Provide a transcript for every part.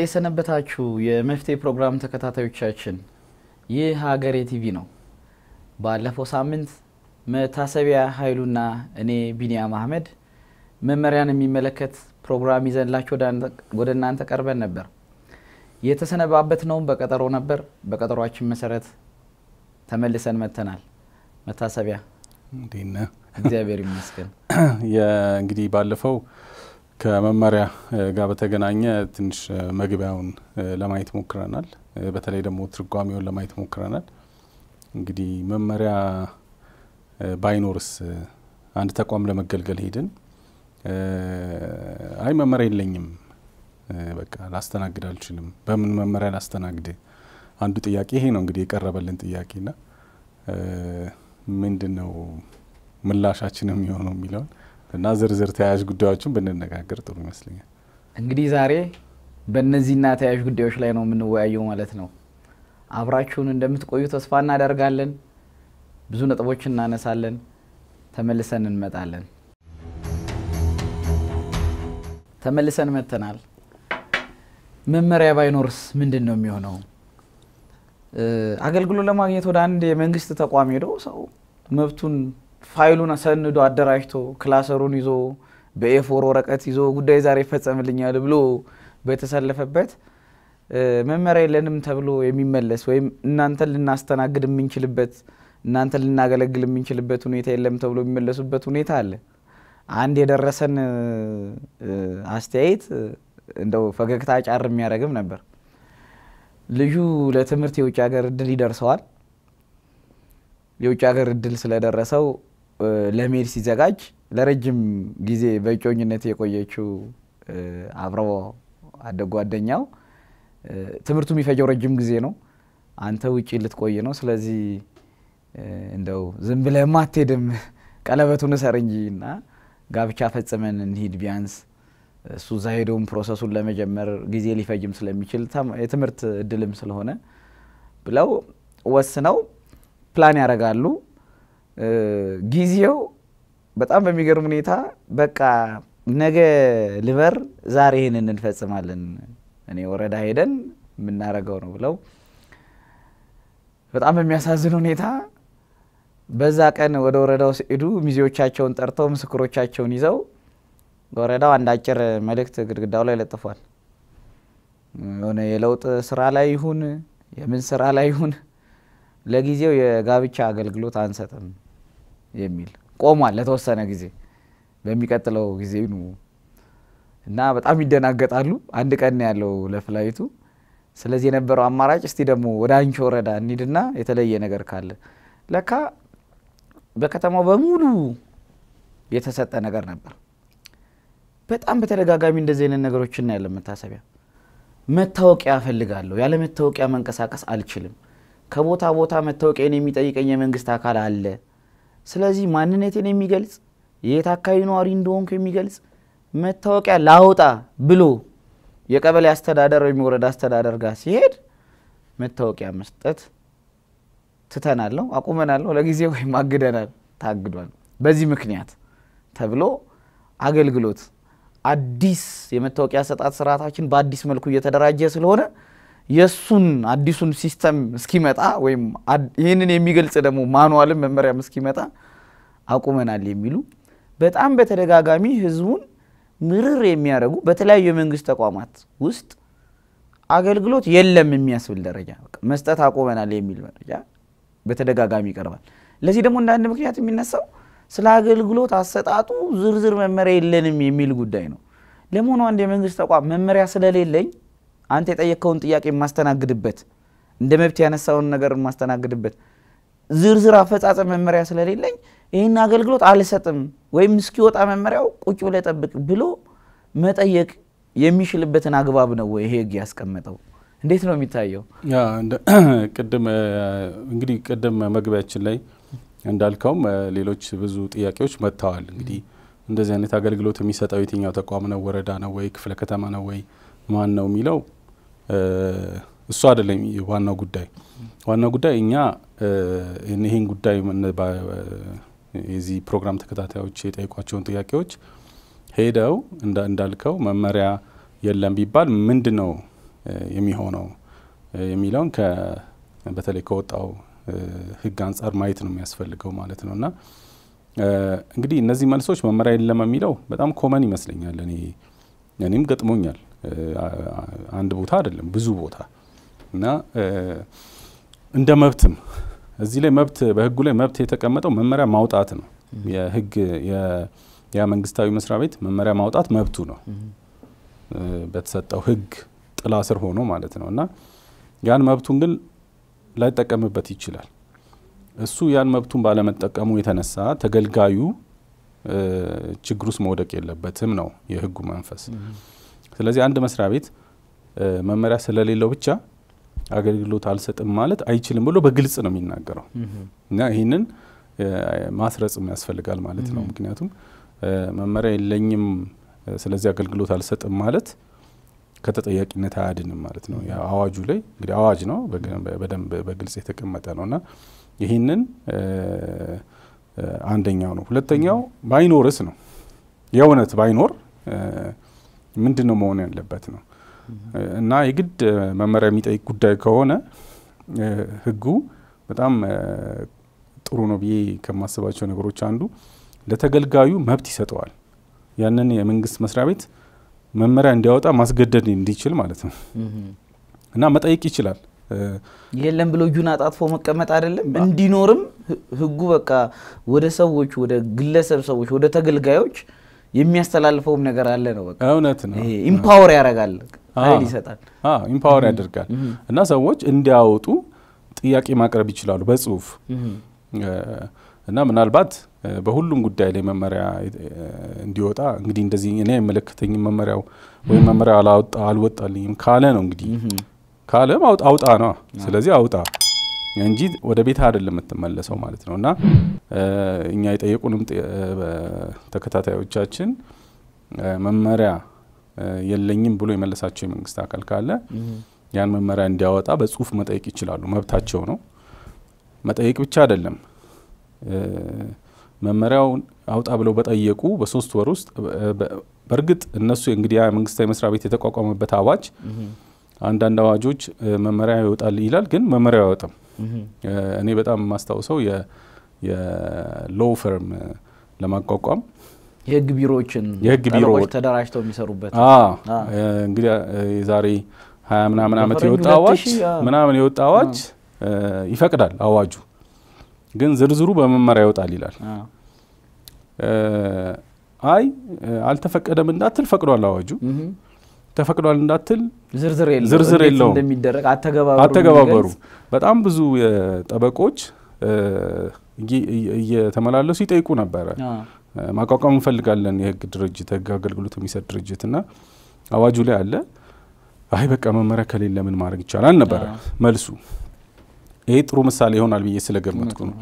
እንዴት ሰነበታችሁ የመፍትሄ ፕሮግራም ተከታታዮቻችን፣ ይህ ሀገሬ ቲቪ ነው። ባለፈው ሳምንት መታሰቢያ ሀይሉና እኔ ቢኒያም አህመድ መመሪያን የሚመለከት ፕሮግራም ይዘንላችሁ ወደ እናንተ ቀርበን ነበር። የተሰነባበት ነውም በቀጠሮ ነበር። በቀጠሯችን መሰረት ተመልሰን መተናል። መታሰቢያ፣ እግዚአብሔር ይመስገን። እንግዲህ ባለፈው ከመመሪያ ጋር በተገናኘ ትንሽ መግቢያውን ለማየት ሞክረናል። በተለይ ደግሞ ትርጓሜውን ለማየት ሞክረናል። እንግዲህ መመሪያ ባይኖርስ አንድ ተቋም ለመገልገል ሄድን፣ አይ መመሪያ የለኝም፣ በቃ ላስተናግድ አልችልም፣ በምን መመሪያ ላስተናግድ? አንዱ ጥያቄ ይሄ ነው እንግዲህ የቀረበልን ጥያቄና ምንድን ነው ምላሻችን የሚሆነው የሚለውን እና ዝርዝር ተያያዥ ጉዳዮችን ብንነጋገር ጥሩ ይመስለኛል። እንግዲህ ዛሬ በእነዚህና ተያያዥ ጉዳዮች ላይ ነው የምንወያየው ማለት ነው። አብራችሁን እንደምትቆዩ ተስፋ እናደርጋለን። ብዙ ነጥቦችን እናነሳለን። ተመልሰን እንመጣለን። ተመልሰን መተናል። መመሪያ ባይኖርስ ምንድን ነው የሚሆነው? አገልግሎት ለማግኘት ወደ አንድ የመንግስት ተቋም ሄዶ ሰው መብቱን ፋይሉን አሰንዶ አደራጅቶ ክላሰሩን ይዞ በኤፎር ወረቀት ይዞ ጉዳይ ዛሬ ይፈጸምልኛል ብሎ በተሰለፈበት መመሪያ የለንም ተብሎ የሚመለስ ወይም እናንተን ልናስተናግድ የምንችልበት እናንተን ልናገለግል የምንችልበት ሁኔታ የለም ተብሎ የሚመለሱበት ሁኔታ አለ። አንድ የደረሰን አስተያየት እንደው ፈገግታ ጫር የሚያደርግም ነበር። ልጁ ለትምህርት የውጭ ሀገር እድል ይደርሰዋል። የውጭ ሀገር እድል ስለደረሰው ለመሄድ ሲዘጋጅ ለረጅም ጊዜ በእጮኝነት የቆየችው አብረ አደግ ጓደኛው ትምህርቱ የሚፈጀው ረጅም ጊዜ ነው። አንተ ውጪ ልትቆይ ነው። ስለዚህ እንደው ዝም ብለህማ ማትሄድም ቀለበቱን እሰር እንጂ እና ጋብቻ ፈጽመን እንሂድ ቢያንስ እሱ እዛ ፕሮሰሱን ለመጀመር ጊዜ ሊፈጅም ስለሚችል የትምህርት እድልም ስለሆነ ብለው ወስነው ፕላን ያደርጋሉ። ጊዜው በጣም በሚገርም ሁኔታ በቃ ነገ ልበር ዛሬ ይህንን እንፈጽማለን እኔ ወረዳ ሄደን የምናረገው ነው ብለው በጣም በሚያሳዝን ሁኔታ በዛ ቀን ወደ ወረዳው ሲሄዱ ሚዜዎቻቸውን ጠርተው ምስክሮቻቸውን ይዘው ወረዳው አንድ አጭር መልእክት ግድግዳው ላይ ለጥፏል። የሆነ የለውጥ ስራ ላይ ይሁን የምን ስራ ላይ ይሁን ለጊዜው የጋብቻ አገልግሎት አንሰጥም የሚል ቆሟል ለተወሰነ ጊዜ። በሚቀጥለው ጊዜ እና በጣም ይደናገጣሉ። አንድ ቀን ያለው ለፍላይቱ። ስለዚህ የነበረው አማራጭ እስቲ ደግሞ ወደ አንቺ ወረዳ እንሂድና የተለየ ነገር ካለ ለካ በከተማው በሙሉ የተሰጠ ነገር ነበር። በጣም በተደጋጋሚ እንደዚህ አይነት ነገሮች ያለ መታሰቢያ መታወቂያ እፈልጋለሁ፣ ያለ መታወቂያ መንቀሳቀስ አልችልም፣ ከቦታ ቦታ መታወቂያን የሚጠይቀኝ የመንግስት አካል አለ ስለዚህ ማንነቴን የሚገልጽ የት አካባቢ ነዋሪ እንደሆንኩ የሚገልጽ መታወቂያ ላውጣ ብሎ የቀበሌ አስተዳደር ወይም የወረዳ አስተዳደር ጋር ሲሄድ መታወቂያ መስጠት ትተናል አቁመናለሁ፣ ለጊዜ ወይም አግደናል ታግዷል በዚህ ምክንያት ተብሎ አገልግሎት አዲስ የመታወቂያ አሰጣጥ ስርዓታችን በአዲስ መልኩ እየተደራጀ ስለሆነ የእሱን አዲሱን ሲስተም እስኪመጣ ወይም ይህንን የሚገልጽ ደግሞ ማኑዋልም መመሪያም እስኪመጣ አቁመናል የሚሉ በጣም በተደጋጋሚ ህዝቡን ምርር የሚያደርጉ በተለያዩ የመንግስት ተቋማት ውስጥ አገልግሎት የለም የሚያስብል ደረጃ መስጠት አቁመናል የሚል መረጃ በተደጋጋሚ ይቀርባል። ለዚህ ደግሞ እንደ አንድ ምክንያት የሚነሳው ስለ አገልግሎት አሰጣጡ ዝርዝር መመሪያ የለንም የሚል ጉዳይ ነው። ለመሆኑ አንድ የመንግስት ተቋም መመሪያ ስለሌለኝ አንተ የጠየቅከውን ጥያቄ የማስተናግድበት እንደ መብት ያነሳውን ነገር የማስተናግድበት ዝርዝር አፈጻጸም መመሪያ ስለሌለኝ ይህን አገልግሎት አልሰጥም ወይም እስኪወጣ መመሪያው ቁጭ ብለህ ጠብቅ ብሎ መጠየቅ የሚችልበትን አግባብ ነው ወይ ይሄ ህግ ያስቀመጠው? እንዴት ነው የሚታየው? ቅድም እንግዲህ ቅድም መግቢያችን ላይ እንዳልከውም ሌሎች ብዙ ጥያቄዎች መጥተዋል። እንግዲህ እንደዚህ አይነት አገልግሎት የሚሰጠው የትኛው ተቋም ነው? ወረዳ ነው ወይ? ክፍለ ከተማ ነው ወይ? ማን ነው የሚለው እሱ አይደለም ዋናው ጉዳይ። ዋናው ጉዳይ እኛ ይህን ጉዳይ የዚህ ፕሮግራም ተከታታዮች የጠይቋቸውን ጥያቄዎች ሄደው እንዳልከው መመሪያ የለም ቢባል ምንድን ነው የሚሆነው የሚለውን በተለይ ከወጣው ህግ አንጻር ማየት ነው የሚያስፈልገው ማለት ነው። እና እንግዲህ እነዚህ መልሶች መመሪያ የለም የሚለው በጣም ኮመን ይመስለኛል። እኔ እኔም ገጥሞኛል አንድ ቦታ አይደለም ብዙ ቦታ እና እንደ መብትም እዚህ ላይ መብት በህጉ ላይ መብት የተቀመጠው መመሪያ ማውጣት ነው። የህግ የመንግስታዊ መንግስታዊ መስሪያ ቤት መመሪያ ማውጣት መብቱ ነው በተሰጠው ህግ ጥላ ስር ሆኖ ማለት ነው እና ያን መብቱን ግን ላይጠቀምበት ይችላል። እሱ ያን መብቱን ባለመጠቀሙ የተነሳ ተገልጋዩ ችግር ውስጥ መውደቅ የለበትም ነው የህጉ መንፈስ። ስለዚህ አንድ መስሪያ ቤት መመሪያ ስለሌለው ብቻ አገልግሎት አልሰጥም ማለት አይችልም ብሎ በግልጽ ነው የሚናገረው እና ይህንን ማስረጽም ያስፈልጋል ማለት ነው። ምክንያቱም መመሪያ የለኝም ስለዚህ አገልግሎት አልሰጥም ማለት ከተጠያቂነት አያድንም ማለት ነው። አዋጁ ላይ እንግዲህ አዋጅ ነው በደንብ በግልጽ የተቀመጠ ነው እና ይህንን አንደኛው ነው። ሁለተኛው ባይኖርስ ነው የእውነት ባይኖር ምንድን ነው መሆን ያለበት ነው እና የግድ መመሪያ የሚጠይቅ ጉዳይ ከሆነ ህጉ በጣም ጥሩ ነው ብዬ ከማስባቸው ነገሮች አንዱ ለተገልጋዩ መብት ይሰጠዋል። ያንን የመንግስት መስሪያ ቤት መመሪያ እንዲያወጣ ማስገደድ እንዲችል ማለት ነው እና መጠየቅ ይችላል። የለም ብሎ እጁን አጣጥፎ መቀመጥ አይደለም፣ እንዲኖርም ህጉ በቃ ወደ ሰዎች ወደ ግለሰብ ሰዎች ወደ ተገልጋዮች የሚያስተላልፈውም ነገር አለ ነው። በቃ እውነት ነው። ኢምፓወር ያደርጋል፣ ኃይል ይሰጣል፣ ኢምፓወር ያደርጋል እና ሰዎች እንዲያወጡ ጥያቄ ማቅረብ ይችላሉ በጽሁፍ እና ምናልባት በሁሉም ጉዳይ ላይ መመሪያ እንዲወጣ እንግዲህ እንደዚህ እኔ አይመለከተኝም መመሪያው ወይም መመሪያው አልወጣልኝም ካለ ነው እንግዲህ ካለም አውጣ ነው። ስለዚህ አውጣ እንጂ ወደ ቤት አይደለም የምትመለሰው ማለት ነው። እና እኛ የጠየቁንም ተከታታዮቻችን መመሪያ የለኝም ብሎ የመለሳቸው የመንግስት አካል ካለ ያን መመሪያ እንዲያወጣ በጽሁፍ መጠየቅ ይችላሉ። መብታቸው ነው። መጠየቅ ብቻ አይደለም መመሪያውን አውጣ ብለው በጠየቁ በሶስት ወር ውስጥ በእርግጥ እነሱ እንግዲህ መንግስታዊ መስሪያ ቤት የተቋቋመበት አዋጅ አንዳንድ አዋጆች መመሪያ ይወጣል ይላል፣ ግን መመሪያ አይወጣም። እኔ በጣም የማስታውሰው የሎው ፈርም ለማቋቋም የህግ ቢሮዎችን የህግ ቢሮዎች ተደራጅተው የሚሰሩበት እንግዲህ የዛሬ ሀያ ምናምን ዓመት የወጣ አዋጅ ምናምን የወጣ አዋጅ ይፈቅዳል። አዋጁ ግን ዝርዝሩ በመመሪያ ይወጣል ይላል። አይ አልተፈቀደም እንዳትል ፈቅዷል አዋጁ። ተፈቅዷል እንዳትል ዝርዝር የለውም እንደሚደረግ አተገባበሩ በጣም ብዙ ጠበቆች እየተመላለሱ ይጠይቁ ነበረ። ማቋቋም እንፈልጋለን የህግ ድርጅት ህግ አገልግሎት የሚሰጥ ድርጅት እና አዋጁ ላይ አለ። አይ በቃ መመሪያ ከሌለ ምን ማድረግ ይቻላል ነበረ መልሱ። ይሄ ጥሩ ምሳሌ ይሆናል ብዬ ስለገመትኩ ነው።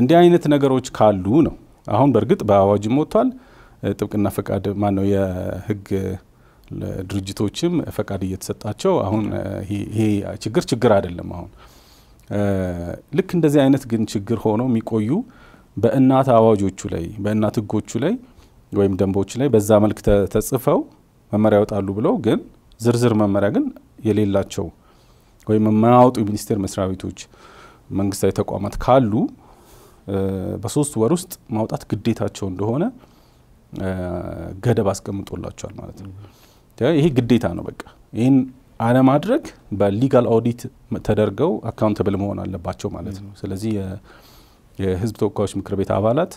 እንዲህ አይነት ነገሮች ካሉ ነው አሁን በእርግጥ በአዋጅም ወጥቷል። ጥብቅና ፈቃድ ማን ነው የህግ ለድርጅቶችም ፈቃድ እየተሰጣቸው አሁን ይሄ ችግር ችግር አይደለም። አሁን ልክ እንደዚህ አይነት ግን ችግር ሆኖ የሚቆዩ በእናት አዋጆቹ ላይ በእናት ህጎቹ ላይ ወይም ደንቦች ላይ በዛ መልክ ተጽፈው መመሪያ ይወጣሉ ብለው ግን ዝርዝር መመሪያ ግን የሌላቸው ወይም የማያወጡ የሚኒስቴር መስሪያ ቤቶች፣ መንግስታዊ ተቋማት ካሉ በሶስት ወር ውስጥ ማውጣት ግዴታቸው እንደሆነ ገደብ አስቀምጦላቸዋል ማለት ነው። ይሄ ግዴታ ነው። በቃ ይህን አለማድረግ በሊጋል ኦዲት ተደርገው አካውንተብል መሆን አለባቸው ማለት ነው። ስለዚህ የህዝብ ተወካዮች ምክር ቤት አባላት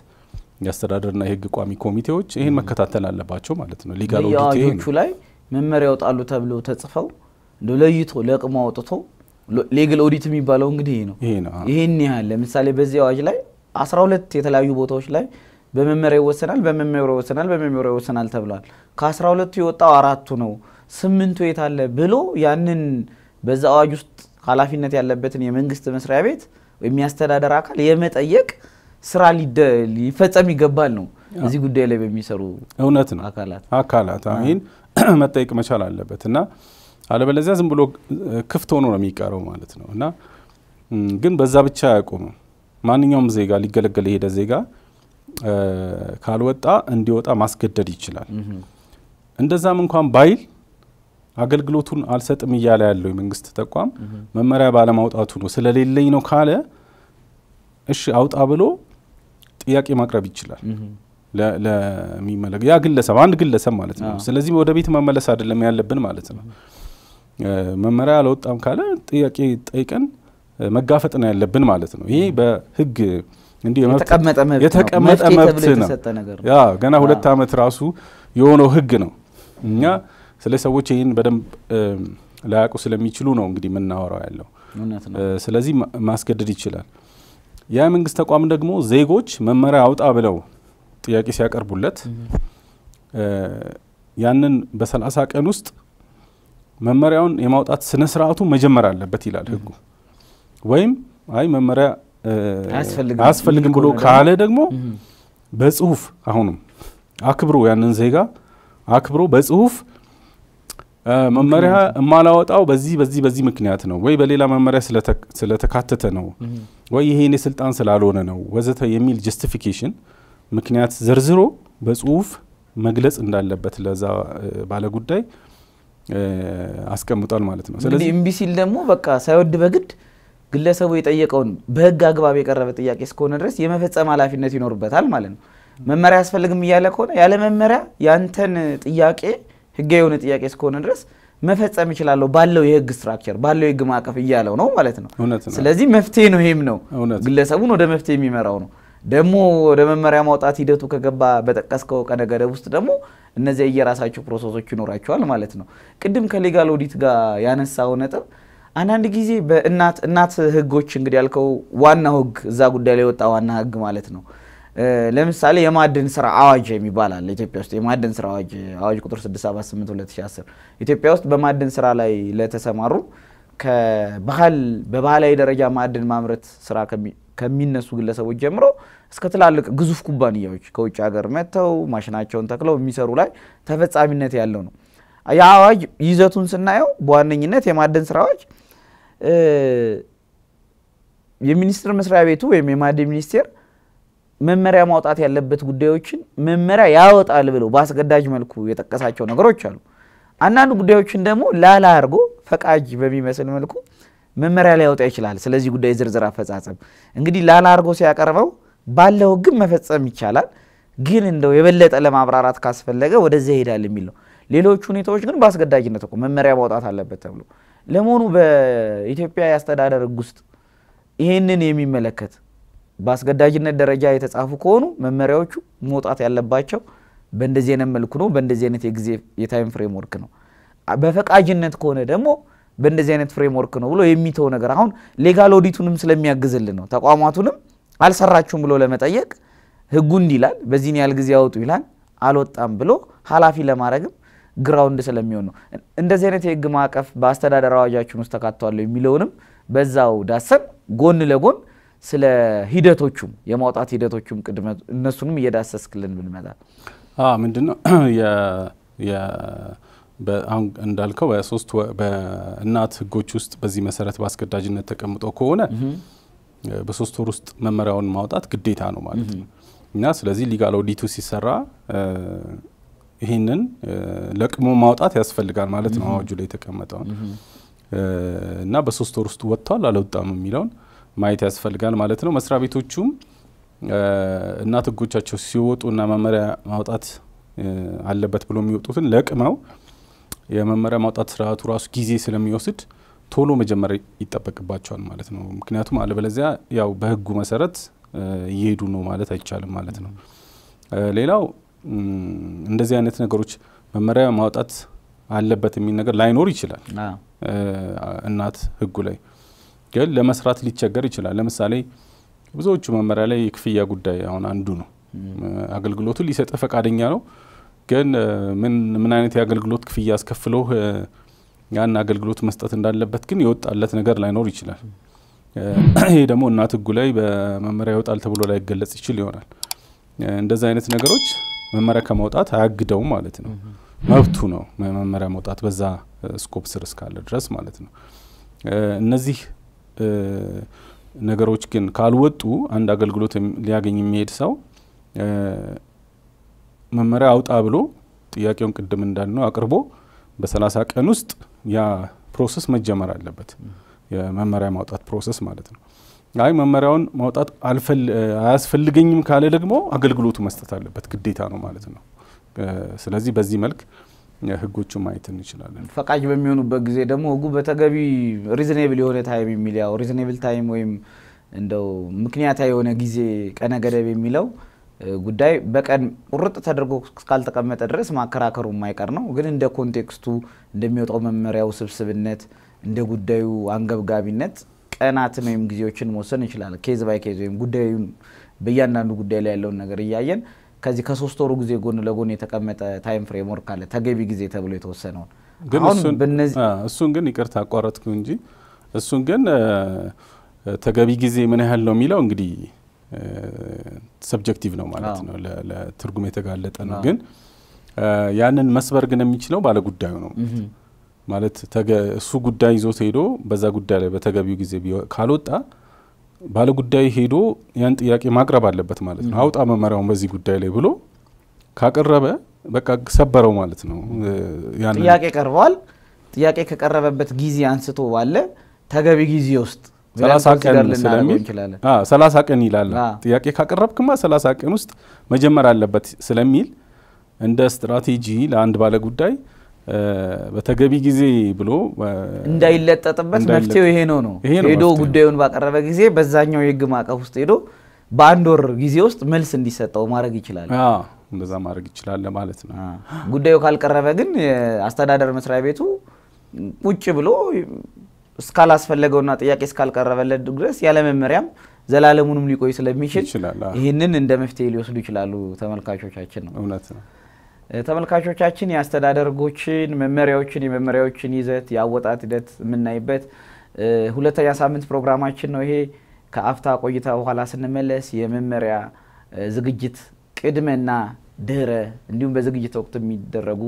የአስተዳደርና የህግ ቋሚ ኮሚቴዎች ይህን መከታተል አለባቸው ማለት ነው። ሊጋል ኦዲቶቹ ላይ መመሪያ ያወጣሉ ተብሎ ተጽፈው ለይቶ ለቅሞ አውጥቶ ሌግል ኦዲት የሚባለው እንግዲህ ይሄ ነው። ይህን ያህል ለምሳሌ በዚህ አዋጅ ላይ ሁለት የተለያዩ ቦታዎች ላይ በመመሪያ ይወሰናል፣ በመመሪያ ይወሰናል፣ በመመሪያ ይወሰናል ተብሏል። ከአስራ ሁለቱ የወጣው አራቱ ነው፣ ስምንቱ የት አለ ብሎ ያንን በዛ አዋጅ ውስጥ ኃላፊነት ያለበትን የመንግስት መስሪያ ቤት የሚያስተዳደር አካል የመጠየቅ ስራ ሊፈጸም ይገባል ነው እዚህ ጉዳይ ላይ በሚሰሩ እውነት ነው አካላት አካላት አሚን መጠየቅ መቻል አለበት እና አለበለዚያ ዝም ብሎ ክፍት ሆኖ ነው የሚቀረው ማለት ነው እና ግን በዛ ብቻ አያቆምም። ማንኛውም ዜጋ ሊገለገል የሄደ ዜጋ ካልወጣ እንዲወጣ ማስገደድ ይችላል። እንደዛም እንኳን ባይል አገልግሎቱን አልሰጥም እያለ ያለው የመንግስት ተቋም መመሪያ ባለማውጣቱ ነው ስለሌለኝ ነው ካለ፣ እሺ አውጣ ብሎ ጥያቄ ማቅረብ ይችላል ለሚመለክ ያ ግለሰብ አንድ ግለሰብ ማለት ነው። ስለዚህ ወደ ቤት መመለስ አይደለም ያለብን ማለት ነው። መመሪያ አልወጣም ካለ ጥያቄ ጠይቀን መጋፈጥ ነው ያለብን ማለት ነው። ይሄ በህግ እንዲህ የተቀመጠ መብት ነው። ያ ገና ሁለት ዓመት ራሱ የሆነው ህግ ነው። እኛ ስለ ሰዎች ይህን በደንብ ላያውቁ ስለሚችሉ ነው እንግዲህ የምናወራው ያለው። ስለዚህ ማስገደድ ይችላል። ያ የመንግስት ተቋም ደግሞ ዜጎች መመሪያ አውጣ ብለው ጥያቄ ሲያቀርቡለት ያንን በሰላሳ ቀን ውስጥ መመሪያውን የማውጣት ስነ ስርዓቱ መጀመር አለበት ይላል ህጉ። ወይም አይ መመሪያ አያስፈልግም ብሎ ካለ ደግሞ በጽሁፍ አሁንም አክብሮ ያንን ዜጋ አክብሮ በጽሁፍ መመሪያ የማላወጣው በዚህ በዚህ በዚህ ምክንያት ነው ወይ በሌላ መመሪያ ስለተካተተ ነው ወይ ይሄ የኔ ስልጣን ስላልሆነ ነው ወዘተ የሚል ጀስቲፊኬሽን ምክንያት ዘርዝሮ በጽሁፍ መግለጽ እንዳለበት ለዛ ባለ ጉዳይ አስቀምጧል ማለት ነው። ስለዚህ ኤምቢሲል ደግሞ በቃ ሳይወድ በግድ ግለሰቡ የጠየቀውን በህግ አግባብ የቀረበ ጥያቄ እስከሆነ ድረስ የመፈጸም ኃላፊነት ይኖርበታል ማለት ነው። መመሪያ አያስፈልግም እያለ ከሆነ ያለ መመሪያ ያንተን ጥያቄ ህጋዊ የሆነ ጥያቄ እስከሆነ ድረስ መፈጸም ይችላለሁ ባለው የህግ ስትራክቸር ባለው የህግ ማዕቀፍ እያለው ነው ማለት ነው። ስለዚህ መፍትሄ ነው ይህም ነው ግለሰቡን ወደ መፍትሄ የሚመራው ነው። ደግሞ ወደ መመሪያ ማውጣት ሂደቱ ከገባ በጠቀስከው ቀነ ገደብ ውስጥ ደግሞ እነዚያ የየራሳቸው ፕሮሰሶች ይኖራቸዋል ማለት ነው። ቅድም ከሌጋል ኦዲት ጋር ያነሳው ነጥብ አንዳንድ ጊዜ በእናት እናት ህጎች እንግዲህ ያልከው ዋና ህግ እዛ ጉዳይ ላይ የወጣ ዋና ህግ ማለት ነው። ለምሳሌ የማዕድን ስራ አዋጅ የሚባል አለ ኢትዮጵያ ውስጥ። የማዕድን ስራ አዋጅ አዋጅ ቁጥር 678 2010 ኢትዮጵያ ውስጥ በማዕድን ስራ ላይ ለተሰማሩ ከባህል በባህላዊ ደረጃ ማዕድን ማምረት ስራ ከሚነሱ ግለሰቦች ጀምሮ እስከ ትላልቅ ግዙፍ ኩባንያዎች ከውጭ ሀገር መጥተው ማሽናቸውን ተክለው የሚሰሩ ላይ ተፈጻሚነት ያለው ነው። የአዋጅ ይዘቱን ስናየው በዋነኝነት የማዕድን ስራ አዋጅ የሚኒስቴር መስሪያ ቤቱ ወይም የማዕድን ሚኒስቴር መመሪያ ማውጣት ያለበት ጉዳዮችን መመሪያ ያወጣል ብለው በአስገዳጅ መልኩ የጠቀሳቸው ነገሮች አሉ። አንዳንድ ጉዳዮችን ደግሞ ላላ አድርጎ ፈቃጅ በሚመስል መልኩ መመሪያ ሊያወጣ ይችላል። ስለዚህ ጉዳይ ዝርዝር አፈጻጸም እንግዲህ ላላ አድርጎ ሲያቀርበው ባለው ግን መፈጸም ይቻላል። ግን እንደው የበለጠ ለማብራራት ካስፈለገ ወደዚያ ይሄዳል የሚል ነው። ሌሎቹ ሁኔታዎች ግን በአስገዳጅነት እኮ መመሪያ ማውጣት አለበት ተብሎ ለመሆኑ በኢትዮጵያ የአስተዳደር ሕግ ውስጥ ይህንን የሚመለከት በአስገዳጅነት ደረጃ የተጻፉ ከሆኑ መመሪያዎቹ መውጣት ያለባቸው በእንደዚህ አይነት መልኩ ነው፣ በእንደዚህ አይነት የጊዜ የታይም ፍሬምወርክ ነው። በፈቃጅነት ከሆነ ደግሞ በእንደዚህ አይነት ፍሬምወርክ ነው ብሎ የሚተው ነገር አሁን ሌጋል ኦዲቱንም ስለሚያግዝልን ነው። ተቋማቱንም አልሰራችሁም ብሎ ለመጠየቅ ህጉ እንዲላል በዚህን ያህል ጊዜ ያወጡ ይላል፣ አልወጣም ብሎ ኃላፊ ለማድረግም ግራውንድ ስለሚሆን ነው። እንደዚህ አይነት የህግ ማዕቀፍ በአስተዳደር አዋጃችን ውስጥ ተካቷል የሚለውንም በዛው ዳሰን ጎን ለጎን ስለ ሂደቶቹም የማውጣት ሂደቶቹም ቅድመ እነሱንም እየዳሰስክልን ብንመጣ ምንድን አሁን እንዳልከው በሶስት በእናት ህጎች ውስጥ በዚህ መሰረት በአስገዳጅነት ተቀምጦ ከሆነ በሶስት ወር ውስጥ መመሪያውን ማውጣት ግዴታ ነው ማለት ነው እና ስለዚህ ሊጋል ኦዲቱ ሲሰራ ይህንን ለቅሞ ማውጣት ያስፈልጋል ማለት ነው አዋጁ ላይ የተቀመጠውን እና በሶስት ወር ውስጥ ወጥቷል አልወጣም የሚለውን ማየት ያስፈልጋል ማለት ነው። መስሪያ ቤቶቹም እናት ህጎቻቸው ሲወጡና መመሪያ ማውጣት አለበት ብሎ የሚወጡትን ለቅመው የመመሪያ ማውጣት ስርዓቱ ራሱ ጊዜ ስለሚወስድ ቶሎ መጀመር ይጠበቅባቸዋል ማለት ነው። ምክንያቱም አለበለዚያ ያው በህጉ መሰረት እየሄዱ ነው ማለት አይቻልም ማለት ነው። ሌላው እንደዚህ አይነት ነገሮች መመሪያ ማውጣት አለበት የሚል ነገር ላይኖር ይችላል። እናት ህጉ ላይ ግን ለመስራት ሊቸገር ይችላል። ለምሳሌ ብዙዎቹ መመሪያ ላይ የክፍያ ጉዳይ አሁን አንዱ ነው። አገልግሎቱ ሊሰጥ ፈቃደኛ ነው፣ ግን ምን ምን አይነት የአገልግሎት ክፍያ አስከፍሎ ያን አገልግሎት መስጠት እንዳለበት ግን የወጣለት ነገር ላይኖር ይችላል። ይሄ ደግሞ እናት ህጉ ላይ በመመሪያ ይወጣል ተብሎ ላይገለጽ ይችል ይሆናል። እንደዚህ አይነት ነገሮች መመሪያ ከማውጣት አያግደውም ማለት ነው። መብቱ ነው መመሪያ መውጣት በዛ ስኮፕ ስር እስካለ ድረስ ማለት ነው። እነዚህ ነገሮች ግን ካልወጡ አንድ አገልግሎት ሊያገኝ የሚሄድ ሰው መመሪያ አውጣ ብሎ ጥያቄውን ቅድም እንዳልነው አቅርቦ በሰላሳ ቀን ውስጥ ያ ፕሮሰስ መጀመር አለበት። የመመሪያ ማውጣት ፕሮሰስ ማለት ነው። አይ መመሪያውን ማውጣት አያስፈልገኝም ካለ ደግሞ አገልግሎቱ መስጠት አለበት፣ ግዴታ ነው ማለት ነው። ስለዚህ በዚህ መልክ ህጎቹ ማየት እንችላለን። ፈቃጅ በሚሆኑበት ጊዜ ደግሞ ህጉ በተገቢ ሪዝኔብል የሆነ ታይም የሚል ያው ሪዝኔብል ታይም ወይም እንደው ምክንያታዊ የሆነ ጊዜ ቀነ ገደብ የሚለው ጉዳይ በቀን ቁርጥ ተደርጎ እስካልተቀመጠ ድረስ ማከራከሩ የማይቀር ነው። ግን እንደ ኮንቴክስቱ እንደሚወጣው መመሪያው ስብስብነት እንደ ጉዳዩ አንገብጋቢነት ቀናትን ወይም ጊዜዎችን መወሰን እንችላለን። ኬዝ ባይ ኬዝ ወይም ጉዳዩን በእያንዳንዱ ጉዳይ ላይ ያለውን ነገር እያየን ከዚህ ከሶስት ወሩ ጊዜ ጎን ለጎን የተቀመጠ ታይም ፍሬምወርክ አለ፣ ተገቢ ጊዜ ተብሎ የተወሰነውን እሱን ግን ይቅርታ አቋረጥኩ እንጂ እሱን ግን ተገቢ ጊዜ ምን ያህል ነው የሚለው እንግዲህ ሰብጀክቲቭ ነው ማለት ነው፣ ለትርጉም የተጋለጠ ነው። ግን ያንን መስበር ግን የሚችለው ባለጉዳዩ ነው። ማለት እሱ ጉዳይ ይዞት ሄዶ በዛ ጉዳይ ላይ በተገቢው ጊዜ ካልወጣ ባለ ጉዳይ ሄዶ ያን ጥያቄ ማቅረብ አለበት ማለት ነው። አውጣ መመሪያውን በዚህ ጉዳይ ላይ ብሎ ካቀረበ በቃ ሰበረው ማለት ነው። ጥያቄ ቀርበዋል። ጥያቄ ከቀረበበት ጊዜ አንስቶ ባለ ተገቢ ጊዜ ውስጥ ሰላሳ ቀን ይላል። ጥያቄ ካቀረብክማ ሰላሳ ቀን ውስጥ መጀመር አለበት ስለሚል እንደ ስትራቴጂ ለአንድ ባለ ጉዳይ በተገቢ ጊዜ ብሎ እንዳይለጠጥበት መፍትሄው ይሄ ነው ነው ሄዶ ጉዳዩን ባቀረበ ጊዜ በዛኛው የህግ ማዕቀፍ ውስጥ ሄዶ በአንድ ወር ጊዜ ውስጥ መልስ እንዲሰጠው ማድረግ ይችላል። እንደዛ ማድረግ ይችላል ማለት ነው። ጉዳዩ ካልቀረበ ግን አስተዳደር መስሪያ ቤቱ ቁጭ ብሎ እስካላስፈለገውና ጥያቄ እስካልቀረበለት ድረስ ያለመመሪያም ዘላለሙንም ሊቆይ ስለሚችል ይህንን እንደ መፍትሄ ሊወስዱ ይችላሉ። ተመልካቾቻችን ነው እውነት ነው። ተመልካቾቻችን የአስተዳደር ህጎችን፣ መመሪያዎችን፣ የመመሪያዎችን ይዘት፣ የአወጣት ሂደት የምናይበት ሁለተኛ ሳምንት ፕሮግራማችን ነው። ይሄ ከአፍታ ቆይታ በኋላ ስንመለስ የመመሪያ ዝግጅት ቅድመና ድህረ እንዲሁም በዝግጅት ወቅት የሚደረጉ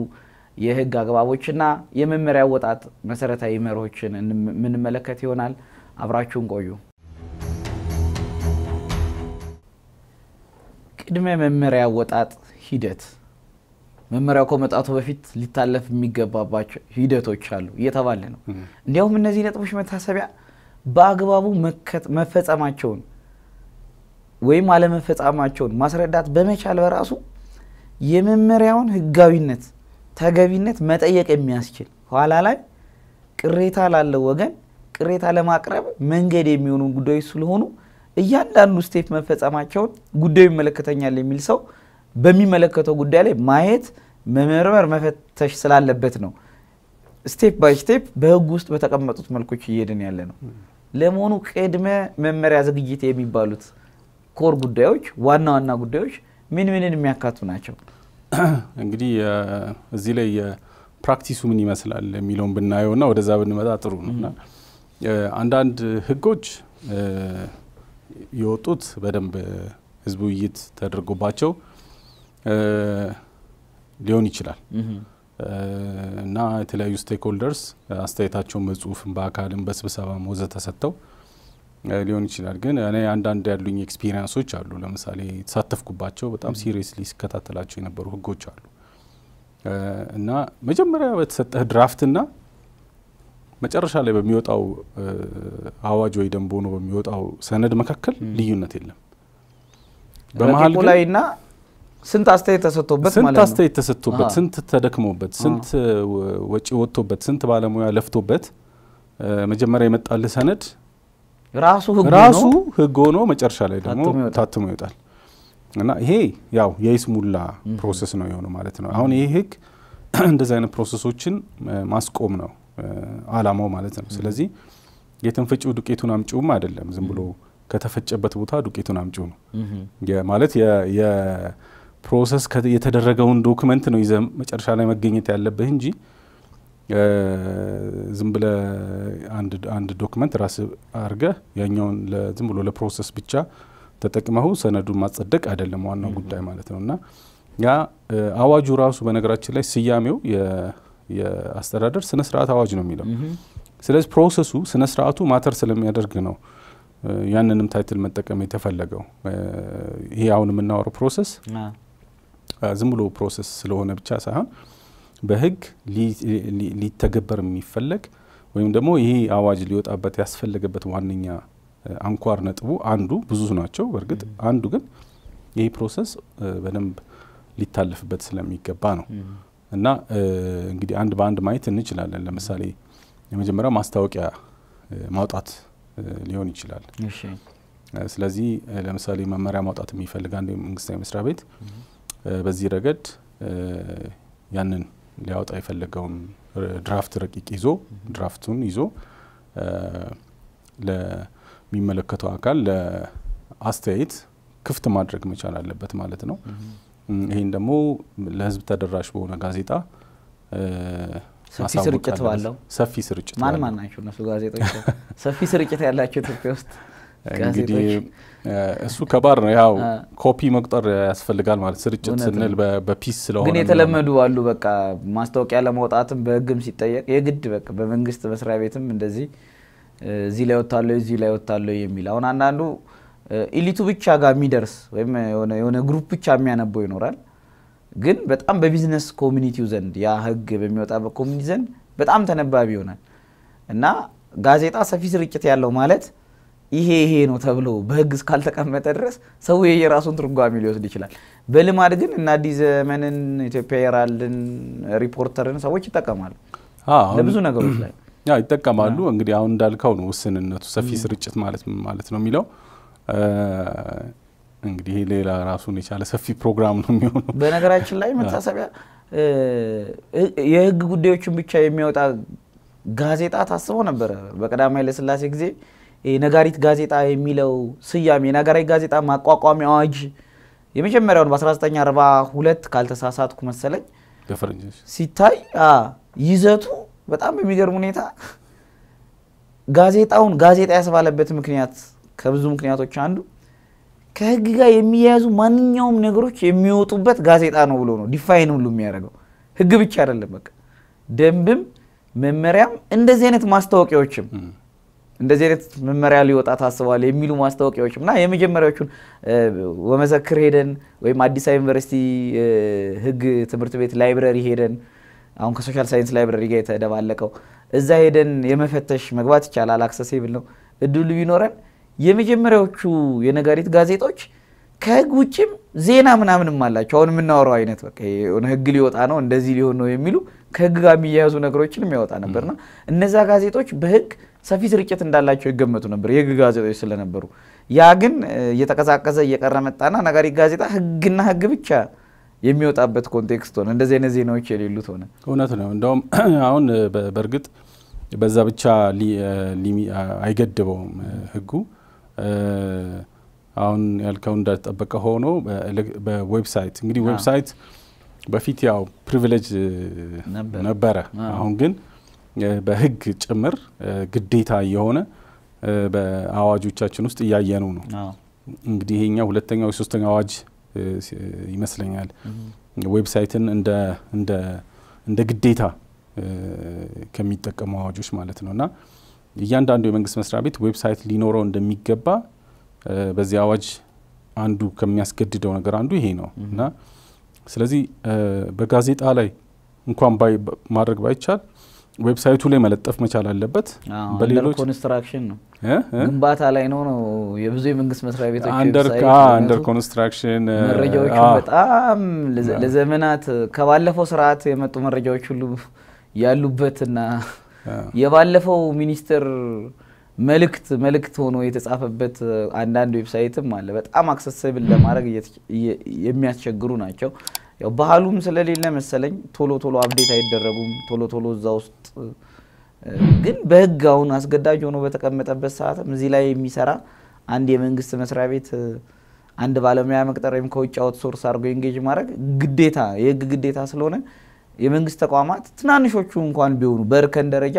የህግ አግባቦችና የመመሪያ አወጣጥ መሰረታዊ መርሆችን የምንመለከት ይሆናል። አብራችሁን ቆዩ። ቅድመ መመሪያ አወጣጥ ሂደት መመሪያው ከመጣቱ በፊት ሊታለፍ የሚገባባቸው ሂደቶች አሉ እየተባለ ነው። እንዲያውም እነዚህ ነጥቦች መታሰቢያ በአግባቡ መፈጸማቸውን ወይም አለመፈጸማቸውን ማስረዳት በመቻል በራሱ የመመሪያውን ህጋዊነት፣ ተገቢነት መጠየቅ የሚያስችል ኋላ ላይ ቅሬታ ላለው ወገን ቅሬታ ለማቅረብ መንገድ የሚሆኑ ጉዳዮች ስለሆኑ እያንዳንዱ ስቴፕ መፈጸማቸውን ጉዳዩ ይመለከተኛል የሚል ሰው በሚመለከተው ጉዳይ ላይ ማየት መመርመር መፈተሽ ስላለበት ነው። ስቴፕ ባይ ስቴፕ በህግ ውስጥ በተቀመጡት መልኮች እየሄድን ያለ ነው። ለመሆኑ ቅድመ መመሪያ ዝግጅት የሚባሉት ኮር ጉዳዮች፣ ዋና ዋና ጉዳዮች ምን ምንን የሚያካቱ ናቸው? እንግዲህ እዚህ ላይ ፕራክቲሱ ምን ይመስላል የሚለውን ብናየው ና ወደዛ ብንመጣ ጥሩ ነው። አንዳንድ ህጎች የወጡት በደንብ ህዝቡ ውይይት ተደርጎባቸው ሊሆን ይችላል እና የተለያዩ ስቴክ ሆልደርስ አስተያየታቸውን በጽሁፍም በአካልም በስብሰባ ወዘተ ተሰጥተው ሊሆን ይችላል። ግን እኔ አንዳንድ ያሉኝ ኤክስፒሪንሶች አሉ። ለምሳሌ የተሳተፍኩባቸው በጣም ሲሪየስሊ ሲከታተላቸው የነበሩ ህጎች አሉ እና መጀመሪያ በተሰጠ ድራፍትና መጨረሻ ላይ በሚወጣው አዋጅ ወይ ደንብ ሆኖ በሚወጣው ሰነድ መካከል ልዩነት የለም። በመሀል ላይ ና ስንት አስተያየት ተሰጥቶበት ስንት አስተያየት ተሰጥቶበት ስንት ተደክሞበት ስንት ወጪ ወጥቶበት ስንት ባለሙያ ለፍቶበት መጀመሪያ የመጣል ሰነድ ራሱ ህግ ሆኖ መጨረሻ ላይ ደግሞ ታትሞ ይወጣል እና ይሄ ያው የይስሙላ ፕሮሰስ ነው የሆነ ማለት ነው። አሁን ይሄ ህግ እንደዚህ አይነት ፕሮሰሶችን ማስቆም ነው አላማው ማለት ነው። ስለዚህ የትንፍጭው ዱቄቱን አምጪውም አይደለም ዝም ብሎ ከተፈጨበት ቦታ ዱቄቱን አምጪው ነው ማለት ፕሮሰስ የተደረገውን ዶክመንት ነው ይዘ መጨረሻ ላይ መገኘት ያለብህ እንጂ ዝም ብለ አንድ ዶክመንት ራስ አርገ ያኛውን ዝም ብሎ ለፕሮሰስ ብቻ ተጠቅመው ሰነዱን ማጸደቅ አይደለም ዋናው ጉዳይ ማለት ነው እና ያ አዋጁ ራሱ በነገራችን ላይ ስያሜው የአስተዳደር ስነ ስርዓት አዋጅ ነው የሚለው ስለዚህ ፕሮሰሱ ስነ ስርዓቱ ማተር ስለሚያደርግ ነው ያንንም ታይትል መጠቀም የተፈለገው ይሄ አሁን የምናወረው ፕሮሰስ ዝም ብሎ ፕሮሰስ ስለሆነ ብቻ ሳይሆን በህግ ሊተገበር የሚፈለግ ወይም ደግሞ ይህ አዋጅ ሊወጣበት ያስፈለገበት ዋነኛ አንኳር ነጥቡ አንዱ ብዙ ናቸው። በእርግጥ አንዱ ግን ይህ ፕሮሰስ በደንብ ሊታለፍበት ስለሚገባ ነው እና እንግዲህ አንድ በአንድ ማየት እንችላለን። ለምሳሌ የመጀመሪያ ማስታወቂያ ማውጣት ሊሆን ይችላል። ስለዚህ ለምሳሌ መመሪያ ማውጣት የሚፈልግ አንድ መንግስታዊ መስሪያ ቤት በዚህ ረገድ ያንን ሊያወጣ የፈለገውን ድራፍት ረቂቅ ይዞ ድራፍቱን ይዞ ለሚመለከተው አካል ለአስተያየት ክፍት ማድረግ መቻል አለበት ማለት ነው። ይህን ደግሞ ለህዝብ ተደራሽ በሆነ ጋዜጣ ሰፊ ስርጭት ባለው ሰፊ ስርጭት ማን ማን ናቸው እነሱ ጋዜጦች? ሰፊ ስርጭት ያላቸው ኢትዮጵያ ውስጥ እንግዲህ እሱ ከባድ ነው። ያው ኮፒ መቁጠር ያስፈልጋል ማለት ስርጭት ስንል በፒስ ስለሆነ ግን የተለመዱ አሉ። በቃ ማስታወቂያ ለማውጣትም በህግም ሲጠየቅ የግድ በቃ በመንግስት መስሪያ ቤትም እንደዚህ እዚህ ላይ ወታለሁ እዚህ ላይ ወታለሁ የሚል አሁን አንዳንዱ ኢሊቱ ብቻ ጋር የሚደርስ ወይም የሆነ ግሩፕ ብቻ የሚያነበው ይኖራል። ግን በጣም በቢዝነስ ኮሚኒቲው ዘንድ ያ ህግ በሚወጣበት ኮሚኒቲ ዘንድ በጣም ተነባቢ ይሆናል እና ጋዜጣ ሰፊ ስርጭት ያለው ማለት ይሄ ይሄ ነው ተብሎ በህግ እስካልተቀመጠ ድረስ ሰው የራሱን ትርጓሜ ሊወስድ ይችላል። በልማድ ግን እና አዲስ ዘመንን፣ ኢትዮጵያ ሄራልድን፣ ሪፖርተርን ሰዎች ይጠቀማሉ ለብዙ ነገሮች ላይ ያ ይጠቀማሉ። እንግዲህ አሁን እንዳልከው ነው ውስንነቱ፣ ሰፊ ስርጭት ማለት ማለት ነው የሚለው እንግዲህ ሌላ ራሱን የቻለ ሰፊ ፕሮግራም ነው የሚሆነው። በነገራችን ላይ መታሰቢያ የህግ ጉዳዮችን ብቻ የሚያወጣ ጋዜጣ ታስቦ ነበረ በቀዳማዊ ኃይለሥላሴ ጊዜ የነጋሪት ጋዜጣ የሚለው ስያሜ የነጋሪት ጋዜጣ ማቋቋሚ አዋጅ የመጀመሪያውን በ1942 ካልተሳሳትኩ መሰለኝ ሲታይ ይዘቱ በጣም በሚገርም ሁኔታ ጋዜጣውን ጋዜጣ ያስባለበት ምክንያት ከብዙ ምክንያቶች አንዱ ከህግ ጋር የሚያያዙ ማንኛውም ነገሮች የሚወጡበት ጋዜጣ ነው ብሎ ነው ዲፋይን ሁሉ የሚያደርገው። ህግ ብቻ አይደለም፣ በቃ ደንብም መመሪያም እንደዚህ አይነት ማስታወቂያዎችም እንደዚህ አይነት መመሪያ ሊወጣ ታስበዋል የሚሉ ማስታወቂያዎች እና የመጀመሪያዎቹን ወመዘክር ሄደን ወይም አዲስ ዩኒቨርሲቲ ህግ ትምህርት ቤት ላይብረሪ ሄደን አሁን ከሶሻል ሳይንስ ላይብረሪ ጋር የተደባለቀው እዛ ሄደን የመፈተሽ መግባት ይቻላል። አክሰሴብል ነው። እድሉ ቢኖረን የመጀመሪያዎቹ የነጋሪት ጋዜጦች ከህግ ውጭም ዜና ምናምንም አላቸው። አሁን የምናወራው አይነት በቃ ህግ ሊወጣ ነው እንደዚህ ሊሆን ነው የሚሉ ከህግ ጋር የሚያያዙ ነገሮችንም ያወጣ ነበርና እነዛ ጋዜጦች በህግ ሰፊ ስርጭት እንዳላቸው ይገመቱ ነበር የህግ ጋዜጦች ስለነበሩ። ያ ግን እየተቀዛቀዘ እየቀረ መጣና ነጋሪት ጋዜጣ ህግና ህግ ብቻ የሚወጣበት ኮንቴክስት ሆነ። እንደዚህ አይነት ዜናዎች የሌሉት ሆነ። እውነት ነው። እንደውም አሁን በእርግጥ በዛ ብቻ አይገድበውም ህጉ። አሁን ያልከው እንዳልጠበቀ ሆኖ በዌብሳይት እንግዲህ ዌብሳይት በፊት ያው ፕሪቪሌጅ ነበረ። አሁን ግን በህግ ጭምር ግዴታ የሆነ በአዋጆቻችን ውስጥ እያየነው ነው። እንግዲህ ይሄኛው ሁለተኛው ሶስተኛ አዋጅ ይመስለኛል ዌብሳይትን እንደ ግዴታ ከሚጠቀሙ አዋጆች ማለት ነው እና እያንዳንዱ የመንግስት መስሪያ ቤት ዌብሳይት ሊኖረው እንደሚገባ በዚህ አዋጅ አንዱ ከሚያስገድደው ነገር አንዱ ይሄ ነው እና ስለዚህ በጋዜጣ ላይ እንኳን ማድረግ ባይቻል ዌብሳይቱ ላይ መለጠፍ መቻል አለበት። በሌሎች ኮንስትራክሽን ነው ግንባታ ላይ ነው ነው የብዙ የመንግስት መስሪያ ቤቶች አንደር ኮንስትራክሽን መረጃዎች በጣም ለዘመናት ከባለፈው ስርዓት የመጡ መረጃዎች ሁሉ ያሉበትና የባለፈው ሚኒስትር መልእክት መልእክት ሆኖ የተጻፈበት አንዳንድ ዌብሳይትም አለ። በጣም አክሰስብል ለማድረግ የሚያስቸግሩ ናቸው። ያው ባህሉም ስለሌለ መሰለኝ ቶሎ ቶሎ አብዴት አይደረጉም። ቶሎ ቶሎ እዛ ውስጥ ግን በህግ አሁን አስገዳጅ ሆኖ በተቀመጠበት ሰዓትም እዚህ ላይ የሚሰራ አንድ የመንግስት መስሪያ ቤት አንድ ባለሙያ መቅጠር ወይም ከውጭ አውት ሶርስ አድርጎ ኤንጌጅ ማድረግ ግዴታ የህግ ግዴታ ስለሆነ የመንግስት ተቋማት ትናንሾቹ እንኳን ቢሆኑ በእርከን ደረጃ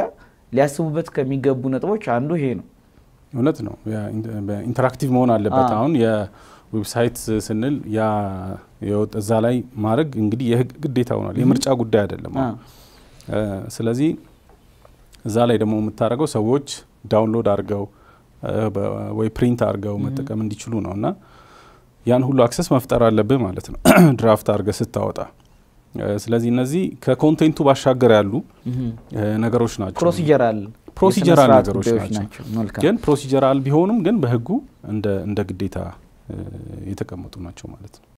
ሊያስቡበት ከሚገቡ ነጥቦች አንዱ ይሄ ነው። እውነት ነው። ኢንተራክቲቭ መሆን አለበት አሁን ዌብሳይት ስንል ያ እዛ ላይ ማድረግ እንግዲህ የህግ ግዴታ ሆኗል። የምርጫ ጉዳይ አይደለም። ስለዚህ እዛ ላይ ደግሞ የምታደርገው ሰዎች ዳውንሎድ አድርገው ወይ ፕሪንት አድርገው መጠቀም እንዲችሉ ነው እና ያን ሁሉ አክሰስ መፍጠር አለብህ ማለት ነው ድራፍት አድርገ ስታወጣ። ስለዚህ እነዚህ ከኮንቴንቱ ባሻገር ያሉ ነገሮች ናቸው። ፕሮሲጀራል ፕሮሲጀራል ነገሮች ናቸው። ግን ፕሮሲጀራል ቢሆኑም ግን በህጉ እንደ ግዴታ የተቀመጡ ናቸው ማለት ነው።